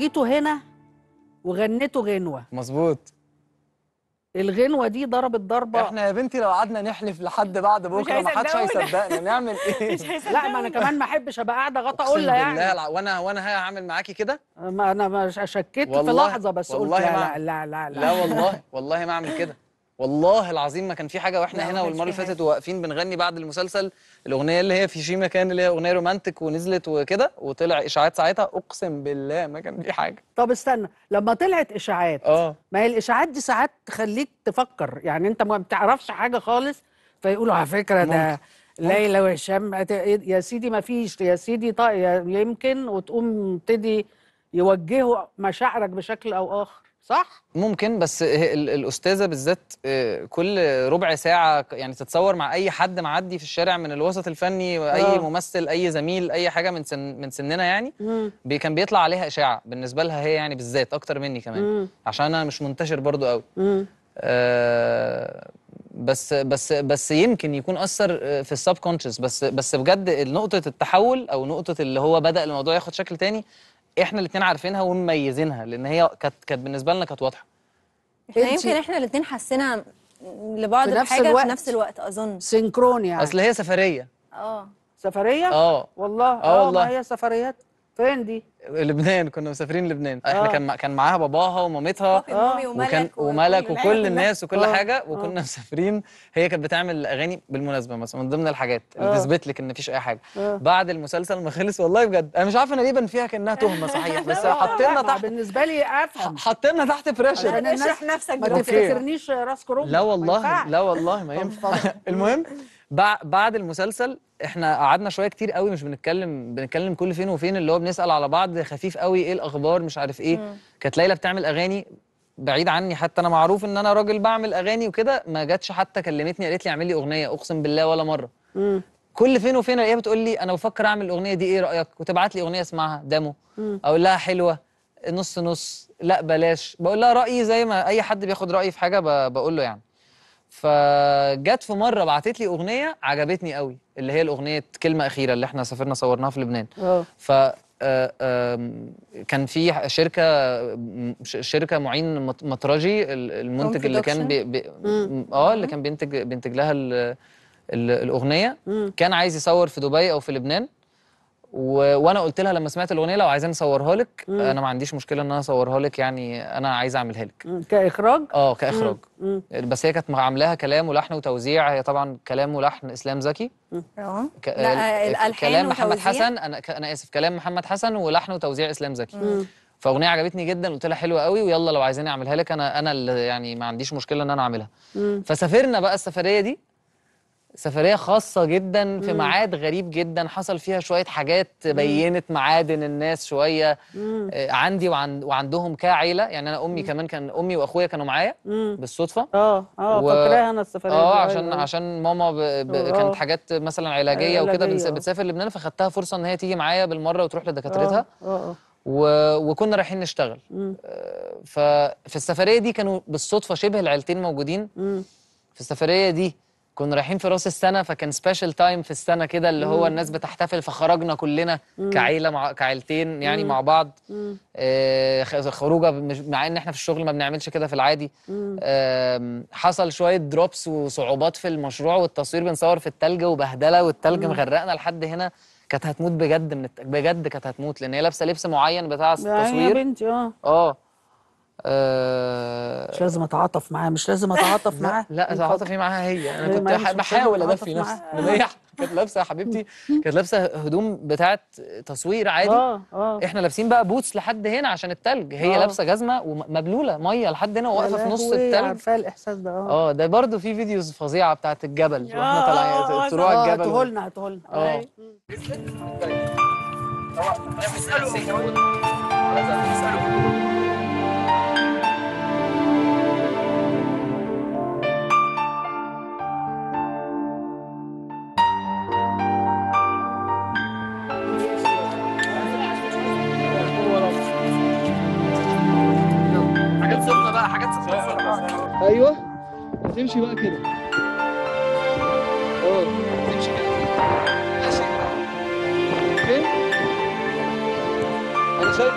جيتوا هنا وغنيتوا غنوه مظبوط الغنوه دي ضربت ضربه احنا يا بنتي لو قعدنا نحلف لحد بعد بكره ما حدش هيصدقنا نعمل ايه لا ما انا كمان ما احبش ابقى قاعده اقول لها يعني لا وانا وانا هعمل معاكي كده ما انا مش شكيت في لحظه بس قلت لا, لا لا لا لا لا والله والله ما اعمل كده والله العظيم ما كان في حاجه واحنا هنا والمره اللي فاتت واقفين بنغني بعد المسلسل الاغنيه اللي هي في شي مكان اللي هي اغنيه رومانتك ونزلت وكده وطلع اشاعات ساعتها اقسم بالله ما كان في حاجه طب استنى لما طلعت اشاعات اه ما هي الاشاعات دي ساعات تخليك تفكر يعني انت ما بتعرفش حاجه خالص فيقولوا على فكره ده ليلى وهشام يا سيدي ما فيش يا سيدي طيب يمكن وتقوم تبتدي يوجهوا مشاعرك بشكل او اخر صح ممكن بس الاستاذه بالذات آه، كل ربع ساعه يعني تتصور مع اي حد معدي في الشارع من الوسط الفني واي أوه. ممثل اي زميل اي حاجه من سن من سننا يعني بي كان بيطلع عليها اشاعه بالنسبه لها هي يعني بالذات اكتر مني كمان مم. عشان انا مش منتشر برضو قوي آه بس بس بس يمكن يكون اثر آه، في السب كونشس بس بس بجد نقطه التحول او نقطه اللي هو بدا الموضوع ياخد شكل تاني احنا الاثنين عارفينها ومميزينها لان هي كانت كانت بالنسبه لنا كانت واضحه احنا يمكن احنا الاثنين حسينا لبعض في حاجه الوقت. في نفس الوقت اظن سنكرون يعني اصل هي سفريه اه سفريه اه والله اه, آه، والله هي سفريات فين دي لبنان كنا مسافرين لبنان آه. احنا كان كان معاها باباها ومامتها آه. وكان وملك وكل الناس وكل آه. حاجه آه. وكنا آه. مسافرين هي كانت بتعمل اغاني بالمناسبه مثلا من ضمن الحاجات اللي آه. تثبت لك ان مفيش اي حاجه آه. بعد المسلسل ما خلص والله بجد انا مش عارفه انا ليه فيها كانها تهمه صحيح بس حطينا تحت بالنسبه لي افهم حطينا تحت بريشر انا اشرح نفسك ما تفتكرنيش راس كروم لا والله لا والله ما ينفع المهم بعد المسلسل احنا قعدنا شويه كتير قوي مش بنتكلم بنتكلم كل فين وفين اللي هو بنسال على بعض حد خفيف قوي ايه الاخبار مش عارف ايه كانت ليلى بتعمل اغاني بعيد عني حتى انا معروف ان انا راجل بعمل اغاني وكده ما جاتش حتى كلمتني قالت لي اعمل لي اغنيه اقسم بالله ولا مره كل فين وفين الاقيها بتقول لي انا بفكر اعمل الاغنيه دي ايه رايك وتبعت لي اغنيه اسمعها دامو اقول لها حلوه نص نص لا بلاش بقول لها رايي زي ما اي حد بياخد رايي في حاجه بقول له يعني فجت في مره بعتت لي اغنيه عجبتني قوي اللي هي الاغنيه كلمه اخيره اللي احنا سافرنا صورناها في لبنان أوه. كان في شركه شركه معين مطرجي المنتج اللي كان بي بي اه اللي كان بينتج بينتج لها الاغنيه كان عايز يصور في دبي او في لبنان و... وانا قلت لها لما سمعت الاغنيه لو عايزاني اصورها لك انا ما عنديش مشكله ان انا اصورها لك يعني انا عايز اعملها لك كاخراج اه كاخراج مم. بس هي كانت عاملاها كلام ولحن وتوزيع هي طبعا كلام ولحن اسلام زكي اه ك... الالحان كلام وتوزيع. محمد حسن انا انا اسف كلام محمد حسن ولحن وتوزيع اسلام زكي مم. فاغنيه عجبتني جدا قلت لها حلوه قوي ويلا لو عايزاني اعملها لك انا انا اللي يعني ما عنديش مشكله ان انا اعملها فسافرنا بقى السفريه دي سفريه خاصه جدا في مم. ميعاد غريب جدا حصل فيها شويه حاجات بينت معادن الناس شويه مم. آه، عندي وعند وعندهم كعيله يعني انا امي مم. كمان كان امي واخويا كانوا معايا بالصدفه اه اه و... فاكراها انا السفريه اه أيوة، عشان أيوة. عشان ماما ب... ب... آه، كانت آه. حاجات مثلا علاجيه, علاجية وكده بنس... بتسافر لبنان فخدتها فرصه ان هي تيجي معايا بالمره وتروح لدكاترتها اه اه و... وكنا رايحين نشتغل مم. ففي السفريه دي كانوا بالصدفه شبه العيلتين موجودين مم. في السفريه دي كنا رايحين في راس السنه فكان سبيشال تايم في السنه كده اللي هو الناس بتحتفل فخرجنا كلنا كعيله مع كعيلتين يعني مع بعض آه، خروجه مع ان احنا في الشغل ما بنعملش كده في العادي حصل شويه دروبس وصعوبات في المشروع والتصوير بنصور في التلج وبهدله والتلج مغرقنا لحد هنا كانت هتموت بجد من الت... بجد كانت هتموت لان هي لابسه لبس معين بتاع التصوير يا بنتي اه اه مش لازم اتعاطف معاه مش لازم اتعاطف معاه لا اتعاطف معاها هي انا كنت بحاول ادفي نفسي كانت لابسه يا حبيبتي كانت لابسه هدوم بتاعه تصوير عادي آه آه. احنا لابسين بقى بوتس لحد هنا عشان التلج هي آه. لابسه جزمه ومبلوله ميه لحد هنا وواقفه في نص التلج عارفه الاحساس ده اه اه ده برده في فيديوز فظيعه بتاعه الجبل واحنا طالعين طلوع الجبل هتهولنا لنا اه طبعا اه ايوه هتمشي بقى كده اه هتمشي كده ماشي اوكي انا شايف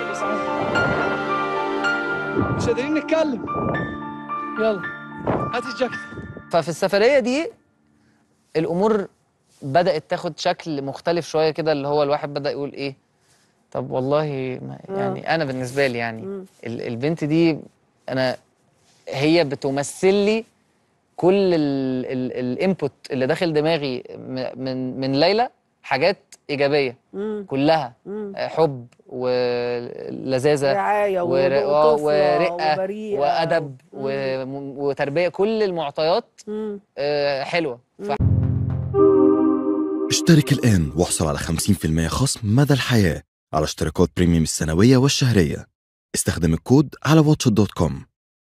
مش قادرين نتكلم يلا هاتي الجاكيت ففي السفريه دي الامور بدات تاخد شكل مختلف شويه كده اللي هو الواحد بدا يقول ايه طب والله ما يعني آه. انا بالنسبه لي يعني البنت دي انا هي بتمثل لي كل الانبوت اللي داخل دماغي من من ليلى حاجات ايجابيه مم. كلها مم. آه، حب ولذاذه رعايه ور... ورقه وبريئة وادب و... وتربيه كل المعطيات مم. آه، حلوه ف... اشترك الان واحصل على 50% خصم مدى الحياه على اشتراكات بريميوم السنويه والشهريه استخدم الكود على واتش دوت كوم